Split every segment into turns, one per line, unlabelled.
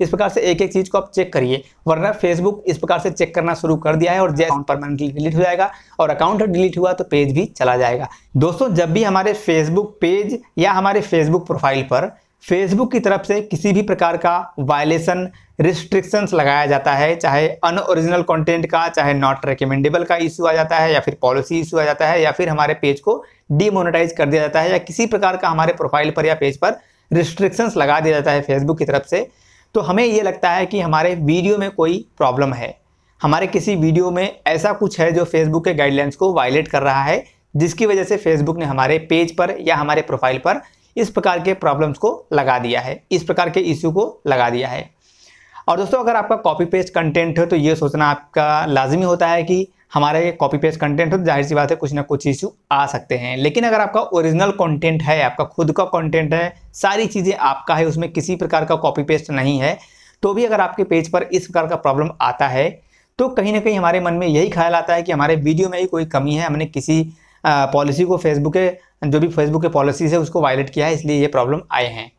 इस प्रकार से एक एक चीज़ को आप चेक करिए वरना फेसबुक इस प्रकार से चेक करना शुरू कर दिया है और जैसे परमानेंटली डिलीट हो जाएगा और अकाउंट डिलीट हुआ तो पेज भी चला जाएगा दोस्तों जब भी हमारे फेसबुक पेज या हमारे फेसबुक प्रोफाइल पर फेसबुक की तरफ से किसी भी प्रकार का वायलेशन रिस्ट्रिक्शंस लगाया जाता है चाहे अनओरिजिनल कंटेंट का चाहे नॉट रिकमेंडेबल का इशू आ जाता है या फिर पॉलिसी इशू आ जाता है या फिर हमारे पेज को डीमोनेटाइज कर दिया जाता है या किसी प्रकार का हमारे प्रोफाइल पर या पेज पर रिस्ट्रिक्शंस लगा दिया जाता है फेसबुक की तरफ से तो हमें ये लगता है कि हमारे वीडियो में कोई प्रॉब्लम है हमारे किसी वीडियो में ऐसा कुछ है जो फेसबुक के गाइडलाइंस को वायलेट कर रहा है जिसकी वजह से फेसबुक ने हमारे पेज पर या हमारे प्रोफाइल पर इस प्रकार के प्रॉब्लम्स को लगा दिया है इस प्रकार के इश्यू को लगा दिया है और दोस्तों अगर आपका कॉपी पेस्ट कंटेंट है तो ये सोचना आपका लाजमी होता है कि हमारा ये कॉपी पेस्ट कंटेंट हो तो जाहिर सी बात है कुछ ना कुछ इशू आ सकते हैं लेकिन अगर आपका ओरिजिनल कंटेंट है आपका खुद का कंटेंट है सारी चीज़ें आपका है उसमें किसी प्रकार का कॉपी पेस्ट नहीं है तो भी अगर आपके पेज पर इस प्रकार का प्रॉब्लम आता है तो कहीं ना कहीं हमारे मन में यही ख्याल आता है कि हमारे वीडियो में ही कोई कमी है हमने किसी पॉलिसी को फेसबुक के जो भी फेसबुक के पॉलिसीज है उसको वायलेट किया है इसलिए ये प्रॉब्लम आए हैं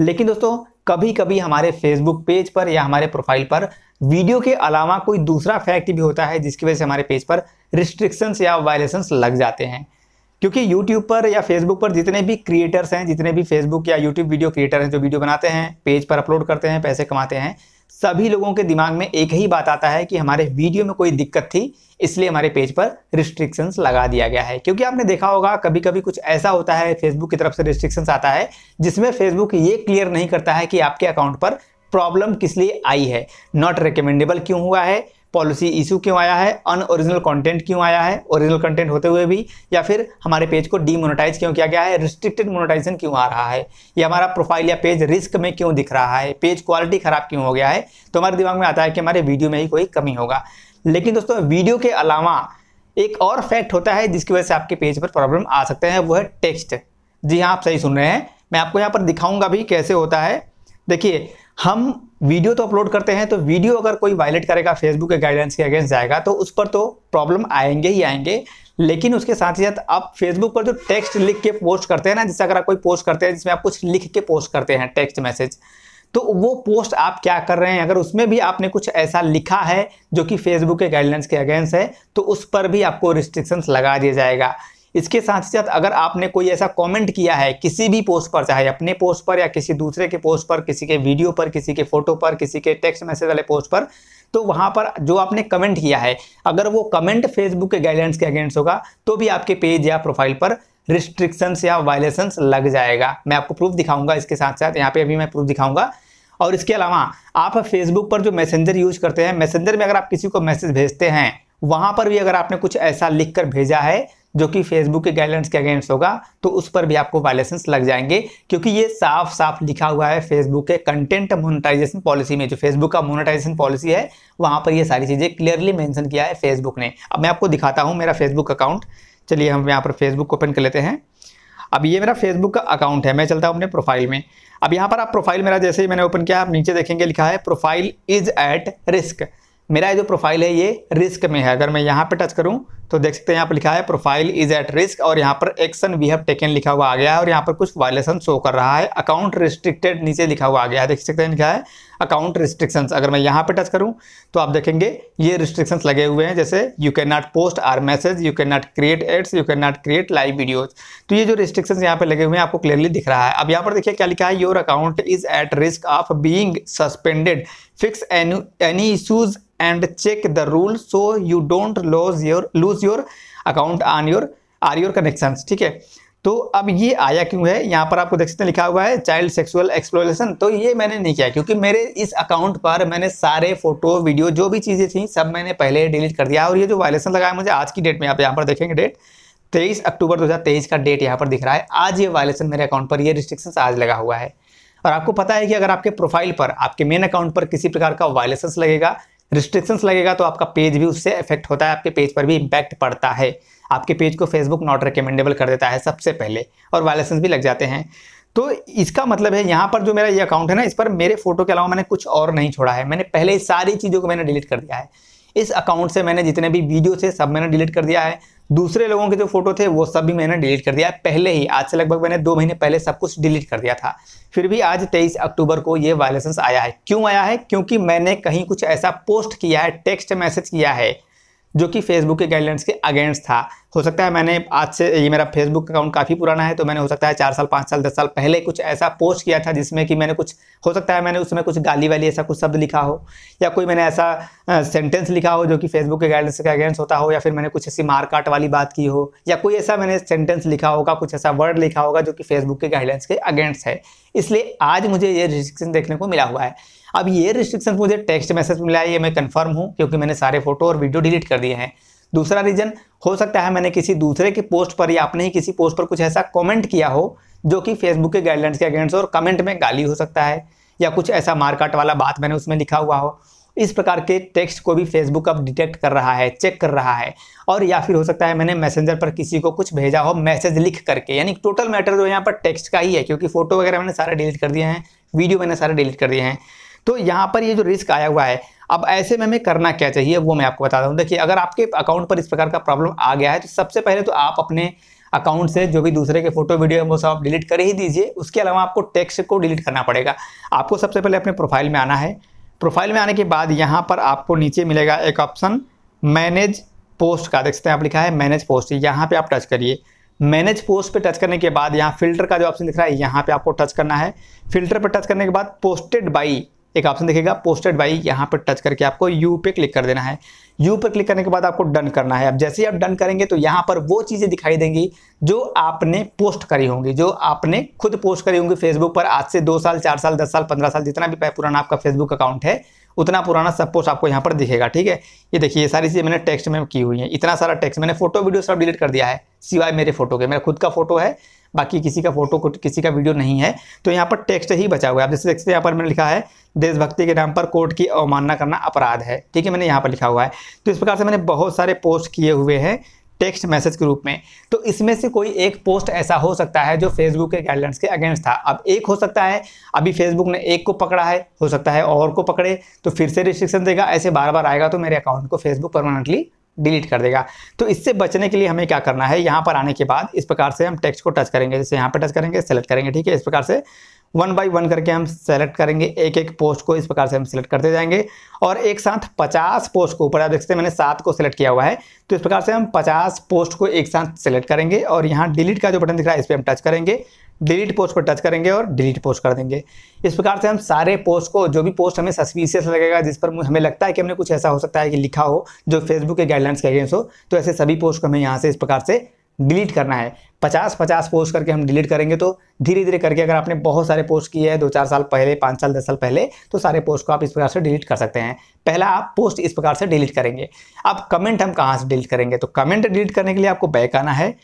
लेकिन दोस्तों कभी कभी हमारे फेसबुक पेज पर या हमारे प्रोफाइल पर वीडियो के अलावा कोई दूसरा फैक्ट भी होता है जिसकी वजह से हमारे पेज पर रिस्ट्रिक्शंस या वायलेशंस लग जाते हैं क्योंकि यूट्यूब पर या फेसबुक पर जितने भी क्रिएटर्स हैं जितने भी फेसबुक या यूट्यूब वीडियो क्रिएटर हैं जो वीडियो बनाते हैं पेज पर अपलोड करते हैं पैसे कमाते हैं सभी लोगों के दिमाग में एक ही बात आता है कि हमारे वीडियो में कोई दिक्कत थी इसलिए हमारे पेज पर रिस्ट्रिक्शंस लगा दिया गया है क्योंकि आपने देखा होगा कभी कभी कुछ ऐसा होता है फेसबुक की तरफ से रिस्ट्रिक्शंस आता है जिसमें फेसबुक ये क्लियर नहीं करता है कि आपके अकाउंट पर प्रॉब्लम किस लिए आई है नॉट रिकमेंडेबल क्यों हुआ है पॉलिसी इशू क्यों आया है अनओरिजिनल कंटेंट क्यों आया है ओरिजिनल कंटेंट होते हुए भी या फिर हमारे पेज को डीमोनोटाइज क्यों किया गया है रिस्ट्रिक्टेड मोनोटाइजेशन क्यों आ रहा है या हमारा प्रोफाइल या पेज रिस्क में क्यों दिख रहा है पेज क्वालिटी खराब क्यों हो गया है तो हमारे दिमाग में आता है कि हमारे वीडियो में ही कोई कमी होगा लेकिन दोस्तों वीडियो के अलावा एक और फैक्ट होता है जिसकी वजह से आपके पेज पर प्रॉब्लम आ सकते हैं वो है टेक्स्ट जी हाँ आप सही सुन रहे हैं मैं आपको यहाँ पर दिखाऊंगा भी कैसे होता है देखिए हम वीडियो तो अपलोड करते हैं तो वीडियो अगर कोई वायलेट करेगा फेसबुक के गाइडलाइंस के अगेंस्ट जाएगा तो उस पर तो प्रॉब्लम आएंगे ही आएंगे लेकिन उसके साथ ही साथ आप फेसबुक पर जो टेक्स्ट लिख के पोस्ट करते हैं ना जैसे अगर आप कोई पोस्ट करते हैं जिसमें आप कुछ लिख के पोस्ट करते हैं टेक्स्ट मैसेज तो वो पोस्ट आप क्या कर रहे हैं अगर उसमें भी आपने कुछ ऐसा लिखा है जो कि फेसबुक के गाइडलाइंस के अगेंस्ट है तो उस पर भी आपको रिस्ट्रिक्शंस लगा दिया जाएगा इसके साथ ही साथ अगर आपने कोई ऐसा कमेंट किया है किसी भी पोस्ट पर चाहे अपने पोस्ट पर या किसी दूसरे के पोस्ट पर किसी के वीडियो पर किसी के फोटो पर किसी के टेक्स्ट मैसेज वाले पोस्ट पर तो वहां पर जो आपने कमेंट किया है अगर वो कमेंट फेसबुक के गाइडलाइंस के अगेंस्ट होगा तो भी आपके पेज या प्रोफाइल पर रिस्ट्रिक्शंस या वायलेशंस लग जाएगा मैं आपको प्रूफ दिखाऊंगा इसके साथ साथ यहाँ पे अभी मैं प्रूफ दिखाऊंगा और इसके अलावा आप फेसबुक पर जो मैसेंजर यूज करते हैं मैसेंजर में अगर आप किसी को मैसेज भेजते हैं वहां पर भी अगर आपने कुछ ऐसा लिख कर भेजा है जो कि फेसबुक के गाइडलाइंस के अगेंस्ट होगा तो उस पर भी आपको वायलेशंस लग जाएंगे क्योंकि ये साफ साफ लिखा हुआ है फेसबुक के कंटेंट मोनेटाइजेशन पॉलिसी में जो फेसबुक का मोनेटाइजेशन पॉलिसी है वहां पर ये सारी चीज़ें क्लियरली मैंशन किया है फेसबुक ने अब मैं आपको दिखाता हूँ मेरा फेसबुक अकाउंट चलिए हम यहाँ पर फेसबुक ओपन कर लेते हैं अब ये मेरा फेसबुक का अकाउंट है मैं चलता हूँ अपने प्रोफाइल में अब यहाँ पर आप प्रोफाइल मेरा जैसे ही मैंने ओपन किया आप नीचे देखेंगे लिखा है प्रोफाइल इज एट रिस्क मेरा जो प्रोफाइल है ये रिस्क में है अगर मैं यहाँ पे टच करूँ तो देख सकते हैं यहाँ पर लिखा है प्रोफाइल इज एट रिस्क और यहाँ पर एक्शन वी हैव टेकन लिखा हुआ आ गया है और यहाँ पर कुछ वायलेशन शो कर रहा है अकाउंट रिस्ट्रिक्टेड नीचे लिखा हुआ आ गया है देख सकते हैं लिखा है अकाउंट रिस्ट्रिक्शन अगर मैं यहाँ पे टच करूँ तो आप देखेंगे ये रिस्ट्रिक्शन लगे हुए हैं जैसे you can not post or message you can not create ads you can not create live videos तो ये जो रिस्ट्रिक्शन यहाँ पर लगे हुए हैं आपको क्लियरली दिख रहा है अब यहाँ पर देखिए क्या लिखा है your account is at risk of being suspended fix any issues and check the rule so you don't lose your lose use your account on your or your connection ठीक है तो अब ये आया क्यों है यहाँ पर आपको देख सकते हैं लिखा हुआ है चाइल्ड सेक्सुअल एक्सप्लोरेशन तो ये मैंने नहीं किया क्योंकि मेरे इस अकाउंट पर मैंने सारे फोटो वीडियो जो भी चीज़ें थी सब मैंने पहले डिलीट कर दिया और ये जो वायलेशन लगाया मुझे आज की डेट में आप यहाँ पर देखेंगे डेट तेईस अक्टूबर 2023 का डेट यहाँ पर दिख रहा है आज ये वायलेशन मेरे अकाउंट पर ये रिस्ट्रिक्शन आज लगा हुआ है और आपको पता है कि अगर आपके प्रोफाइल पर आपके मेन अकाउंट पर किसी प्रकार का वायलेशन लगेगा रिस्ट्रिक्शंस लगेगा तो आपका पेज भी उससे इफेक्ट होता है आपके पेज पर भी इम्पैक्ट पड़ता है आपके पेज को फेसबुक नॉट रिकमेंडेबल कर देता है सबसे पहले और वायलेशंस भी लग जाते हैं तो इसका मतलब है यहाँ पर जो मेरा ये अकाउंट है ना इस पर मेरे फोटो के अलावा मैंने कुछ और नहीं छोड़ा है मैंने पहले सारी चीज़ों को मैंने डिलीट कर दिया है इस अकाउंट से मैंने जितने भी वीडियो थे सब मैंने डिलीट कर दिया है दूसरे लोगों के जो फोटो थे वो सब भी मैंने डिलीट कर दिया पहले ही आज से लगभग मैंने दो महीने पहले सब कुछ डिलीट कर दिया था फिर भी आज 23 अक्टूबर को ये वायलेशन आया है क्यों आया है क्योंकि मैंने कहीं कुछ ऐसा पोस्ट किया है टेक्स्ट मैसेज किया है जो कि फेसबुक के गाइडलाइंस के अगेंस्ट था हो सकता है मैंने आज से ये मेरा फेसबुक अकाउंट काफ़ी पुराना है तो मैंने हो सकता है चार साल पाँच साल दस साल पहले कुछ ऐसा पोस्ट किया था जिसमें कि मैंने कुछ हो सकता है मैंने उसमें कुछ गाली वाली ऐसा कुछ शब्द लिखा हो या कोई मैंने ऐसा सेंटेंस लिखा हो जो कि फेसबुक के गाइडलाइंस के अगेंस्ट होता हो या फिर मैंने कुछ ऐसी मारकाट वाली बात की हो या कोई ऐसा मैंने सेंटेंस लिखा होगा कुछ ऐसा वर्ड लिखा होगा जो कि फेसबुक के गाइडलाइंस के अगेंस्ट है इसलिए आज मुझे ये रिस्ट्रिक्शन देखने को मिला हुआ है अब ये रिस्ट्रिक्शन मुझे टेक्स्ट मैसेज मिला है ये मैं कन्फर्म हूँ क्योंकि मैंने सारे फोटो और वीडियो डिलीट कर दिए हैं दूसरा रीजन हो सकता है मैंने किसी दूसरे के पोस्ट पर या अपने ही किसी पोस्ट पर कुछ ऐसा कमेंट किया हो जो कि फेसबुक के गाइडलाइंस के अगेंस्ट और कमेंट में गाली हो सकता है या कुछ ऐसा मारकाट वाला बात मैंने उसमें लिखा हुआ हो इस प्रकार के टेक्स्ट को भी फेसबुक अब डिटेक्ट कर रहा है चेक कर रहा है और या फिर हो सकता है मैंने मैसेंजर पर किसी को कुछ भेजा हो मैसेज लिख करके यानी टोटल मैटर जो यहाँ पर टेक्स्ट का ही है क्योंकि फोटो वगैरह मैंने सारे डिलीट कर दिए हैं वीडियो मैंने सारे डिलीट कर दिए हैं तो यहाँ पर ये जो रिस्क आया हुआ है अब ऐसे में हमें करना क्या चाहिए वो मैं आपको बताता हूँ देखिए अगर आपके अकाउंट पर इस प्रकार का प्रॉब्लम आ गया है तो सबसे पहले तो आप अपने अकाउंट से जो भी दूसरे के फोटो वीडियो है वो सब आप डिलीट कर ही दीजिए उसके अलावा आपको टेक्स्ट को डिलीट करना पड़ेगा आपको सबसे पहले अपने प्रोफाइल में आना है प्रोफाइल में आने के बाद यहाँ पर आपको नीचे मिलेगा एक ऑप्शन मैनेज पोस्ट का देख सकते हैं आप लिखा है मैनेज पोस्ट यहाँ पे आप टच करिए मैनेज पोस्ट पे टच करने के बाद यहाँ फिल्टर का जो ऑप्शन दिख रहा है यहाँ पे आपको टच करना है फिल्टर पे टच करने के बाद पोस्टेड बाई एक ऑप्शन देखेगा पोस्टेड बाई यहाँ पर टच करके आपको यू पे क्लिक कर देना है यू पर क्लिक करने के बाद आपको डन करना है अब जैसे ही आप डन करेंगे तो यहाँ पर वो चीज़ें दिखाई देंगी जो आपने पोस्ट करी होंगी जो आपने खुद पोस्ट करी होंगी फेसबुक पर आज से दो साल चार साल दस साल पंद्रह साल जितना भी पुराना आपका फेसबुक अकाउंट है उतना पुराना सब पोस्ट आपको यहाँ पर दिखेगा ठीक है ये देखिए ये सारी चीज़ें मैंने टेक्स्ट में की हुई है इतना सारा टेक्स्ट मैंने फोटो वीडियो सब डिलीट कर दिया है सिवाय मेरे फोटो के मेरा खुद का फोटो है बाकी किसी का फोटो किसी का वीडियो नहीं है तो यहाँ पर टेक्स्ट ही बचा हुआ है आप जैसे हैं यहाँ पर मैंने लिखा है देशभक्ति के नाम पर कोर्ट की अवमानना करना अपराध है ठीक है मैंने यहाँ पर लिखा हुआ है तो इस प्रकार से मैंने बहुत सारे पोस्ट किए हुए हैं टेक्स्ट मैसेज के रूप में तो इसमें से कोई एक पोस्ट ऐसा हो सकता है जो फेसबुक के गाइडलाइंस के अगेंस्ट था अब एक हो सकता है अभी फेसबुक ने एक को पकड़ा है हो सकता है और को पकड़े तो फिर से रिस्ट्रिक्शन देगा ऐसे बार बार आएगा तो मेरे अकाउंट को फेसबुक परमानेंटली डिलीट कर देगा तो इससे बचने के लिए हमें क्या करना है यहाँ पर आने के बाद इस प्रकार से हम टेक्स्ट को टच करेंगे जैसे यहाँ पर टच करेंगे सेलेक्ट करेंगे ठीक है इस प्रकार से वन बाई वन करके हम सेलेक्ट करेंगे एक एक पोस्ट को इस प्रकार से हम सेलेक्ट करते जाएंगे और एक साथ 50 पोस्ट को ऊपर आप देखते हैं मैंने सात को सिलेक्ट किया हुआ है तो इस प्रकार से हम 50 पोस्ट को एक साथ सेलेक्ट करेंगे और यहाँ डिलीट का जो बटन दिख रहा है इस पर हम टच करेंगे डिलीट पोस्ट पर टच करेंगे और डिलीट पोस्ट कर देंगे इस प्रकार से हम सारे पोस्ट को जो भी पोस्ट हमें सस्पीशियस लगेगा जिस पर हमें लगता है कि हमने कुछ ऐसा हो सकता है कि लिखा हो जो फेसबुक के गाइडलाइंस के अगेंस्ट हो तो ऐसे सभी पोस्ट को हमें यहाँ से इस प्रकार से डिलीट करना है पचास पचास पोस्ट करके हम डिलीट करेंगे तो धीरे धीरे करके अगर आपने बहुत सारे पोस्ट किए हैं दो चार साल पहले पाँच साल दस साल पहले तो सारे पोस्ट को आप इस प्रकार से डिलीट कर सकते हैं पहला आप पोस्ट इस प्रकार से डिलीट करेंगे अब कमेंट हम कहाँ से डिलीट करेंगे तो कमेंट डिलीट करने के लिए आपको बैक आना है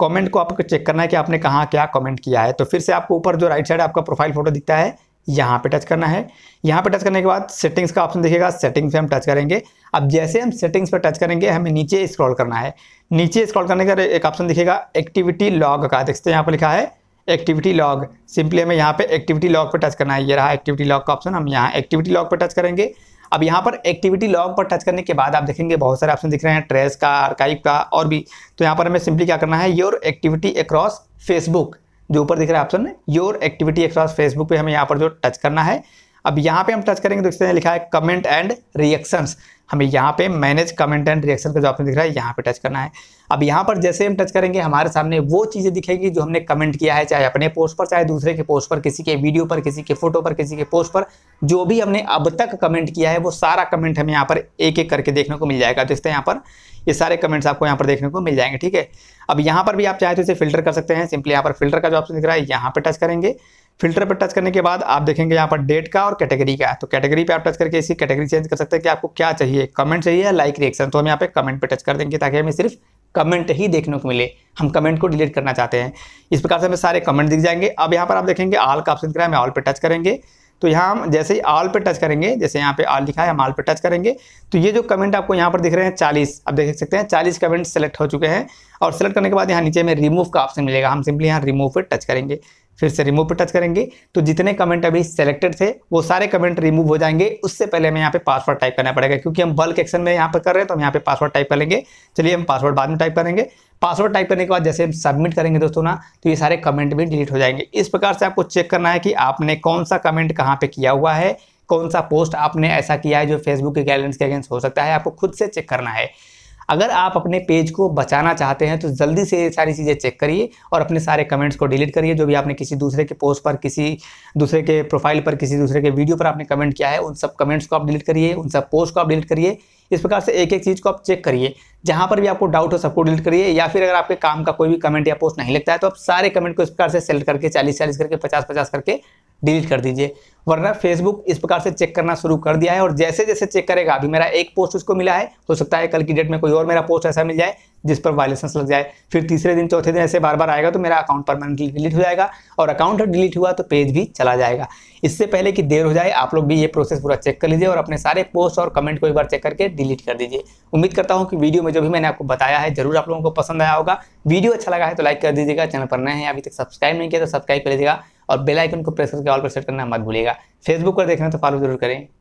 कमेंट हाँ। को आपको चेक करना है कि आपने कहाँ क्या कमेंट किया है तो फिर से आपको ऊपर जो राइट साइड आपका प्रोफाइल फोटो दिखता है यहाँ पे टच करना है यहाँ पे टच करने के बाद सेटिंग्स का ऑप्शन दिखेगा सेटिंग्स पे हम टच करेंगे अब जैसे हम सेटिंग्स पे टच करेंगे हमें नीचे स्क्रॉल करना है नीचे स्क्रॉल करने का एक ऑप्शन दिखेगा एक्टिविटी लॉग का देखते हैं यहाँ पर लिखा है एक्टिविटी लॉग सिंपली हमें यहाँ पे एक्टिविटी लॉग पर टच करना है ये रहा एक्टिविटी लॉग का ऑप्शन हम यहाँ एक्टिविटी लॉग पर टच करेंगे अब यहाँ पर एक्टिविटी लॉग पर टच करने के बाद आप देखेंगे बहुत सारे ऑप्शन दिख रहे हैं ट्रेस का आर्काइव का और भी तो यहाँ पर हमें सिंपली क्या करना है योर एक्टिविटी अक्रॉस फेसबुक जो ऊपर दिख रहा है option your activity across Facebook पे हमें यहाँ पर जो टच करना है अब यहाँ पे हम टच करेंगे देखते तो हैं लिखा है कमेंट एंड रिएक्शंस हमें यहाँ पे मैनेज कमेंट एंड रिएक्शन का जो आपने दिख रहा है यहाँ पे टच करना है अब यहाँ पर जैसे हम टच करेंगे हमारे सामने वो चीज़ें दिखेगी जो हमने कमेंट किया है चाहे अपने पोस्ट पर चाहे दूसरे के पोस्ट पर किसी के वीडियो पर किसी के फोटो पर किसी के पोस्ट पर जो भी हमने अब तक कमेंट किया है वो सारा कमेंट हमें यहाँ पर एक एक करके देखने को मिल जाएगा देखते तो हैं यहाँ पर ये सारे कमेंट्स आपको यहाँ पर देखने को मिल जाएंगे ठीक है अब यहाँ पर भी आप चाहे तो इसे फिल्टर कर सकते हैं सिंपली यहाँ पर फिल्टर का जो ऑप्शन दिख रहा है यहाँ पर टच करेंगे फिल्टर पर टच करने के बाद आप देखेंगे यहाँ पर डेट का और कैटेगरी का तो कैटेगरी पे आप टच करके इसी कैटेगरी चेंज कर सकते हैं कि आपको क्या चाहिए कमेंट चाहिए या लाइक रिएक्शन तो हम यहाँ पे कमेंट पे टच कर देंगे ताकि हमें सिर्फ कमेंट ही देखने को मिले हम कमेंट को डिलीट करना चाहते हैं इस प्रकार से हमें सारे कमेंट दिख जाएंगे अब यहाँ पर आप देखेंगे आल का ऑप्शन दिख है हम ऑल पे टच करेंगे तो यहाँ हम जैसे ही आल पे टच करेंगे जैसे यहाँ पे आल लिखा है हम आल पे टच करेंगे तो ये जो कमेंट आपको यहाँ पर दिख रहे हैं चालीस आप देख सकते हैं चालीस कमेंट सेलेक्ट हो चुके हैं और सेलेक्ट करने के बाद यहाँ नीचे में रिमूव का ऑप्शन मिलेगा हम सिंपली यहाँ रिमूव पर टच करेंगे फिर से रिमूव पर टच करेंगे तो जितने कमेंट अभी सेलेक्टेड थे वो सारे कमेंट रिमूव हो जाएंगे उससे पहले हमें यहाँ पे पासवर्ड टाइप करना पड़ेगा क्योंकि हम बल्क एक्शन में यहाँ पर कर रहे हैं तो हम यहाँ पे पासवर्ड टाइप करेंगे चलिए हम पासवर्ड बाद में टाइप करेंगे पासवर्ड टाइप करने के बाद जैसे हम सबमिट करेंगे दोस्तों ना तो ये सारे कमेंट भी डिलीट हो जाएंगे इस प्रकार से आपको चेक करना है कि आपने कौन सा कमेंट कहाँ पर किया हुआ है कौन सा पोस्ट आपने ऐसा किया है जो फेसबुक के गाइडलाइंस के अगेंस्ट हो सकता है आपको खुद से चेक करना है अगर आप अपने पेज को बचाना चाहते हैं तो जल्दी से ये सारी चीज़ें चेक करिए और अपने सारे कमेंट्स को डिलीट करिए जो भी आपने किसी दूसरे के पोस्ट पर किसी दूसरे के प्रोफाइल पर किसी दूसरे के वीडियो पर आपने कमेंट किया है उन सब कमेंट्स को आप डिलीट करिए उन सब पोस्ट को आप डिलीट करिए इस प्रकार से एक एक चीज़ को आप चेक करिए जहां पर भी आपको डाउट हो सबको डिलीट करिए या फिर अगर आपके काम का कोई भी कमेंट या पोस्ट नहीं लगता है तो आप सारे कमेंट को इस प्रकार से सेलेक्ट करके चालीस चालीस करके पचास पचास करके डिलीट कर दीजिए वरना फेसबुक इस प्रकार से चेक करना शुरू कर दिया है और जैसे जैसे चेक करेगा अभी मेरा एक पोस्ट उसको मिला है हो तो सकता है कल की डेट में कोई और मेरा पोस्ट ऐसा मिल जाए जिस पर वायलेंस लग जाए फिर तीसरे दिन चौथे दिन ऐसे बार बार आएगा तो मेरा अकाउंट परमानेंटली डिलीट हो जाएगा और अकाउंट डिलीट हुआ तो पेज भी चला जाएगा इससे पहले कि देर हो जाए आप लोग भी ये प्रोसेस पूरा चेक कर लीजिए और अपने सारे पोस्ट और कमेंट को एक बार चेक करके डिलीट कर दीजिए उम्मीद करता हूँ कि वीडियो में जो भी मैंने आपको बताया है जरूर आप लोगों को पसंद आया होगा वीडियो अच्छा लगा है तो लाइक कर दीजिएगा चैनल पर नए हैं अभी तक सब्सक्राइब नहीं किया तो सब्सक्राइब कर लीजिएगा और बेलाइकन को प्रेस करके ऑल पर सेट करना मत भूलिएगा फेसबुक पर देखना तो फॉलो जरूर करें